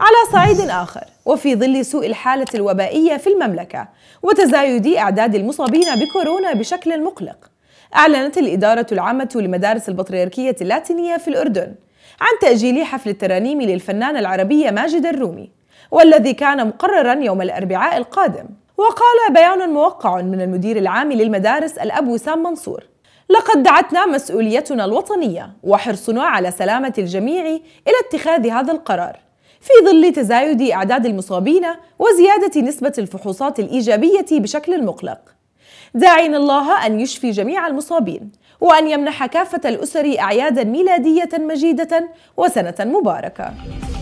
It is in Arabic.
على صعيد آخر وفي ظل سوء الحالة الوبائية في المملكة وتزايد أعداد المصابين بكورونا بشكل مقلق أعلنت الإدارة العامة لمدارس البطريركية اللاتينية في الأردن عن تأجيل حفل الترانيم للفنانة العربية ماجد الرومي والذي كان مقررا يوم الأربعاء القادم وقال بيان موقع من المدير العام للمدارس الأب وسام منصور لقد دعتنا مسؤوليتنا الوطنية وحرصنا على سلامة الجميع إلى اتخاذ هذا القرار في ظل تزايد أعداد المصابين وزيادة نسبة الفحوصات الإيجابية بشكل مقلق داعين الله أن يشفي جميع المصابين وأن يمنح كافة الأسر أعيادا ميلادية مجيدة وسنة مباركة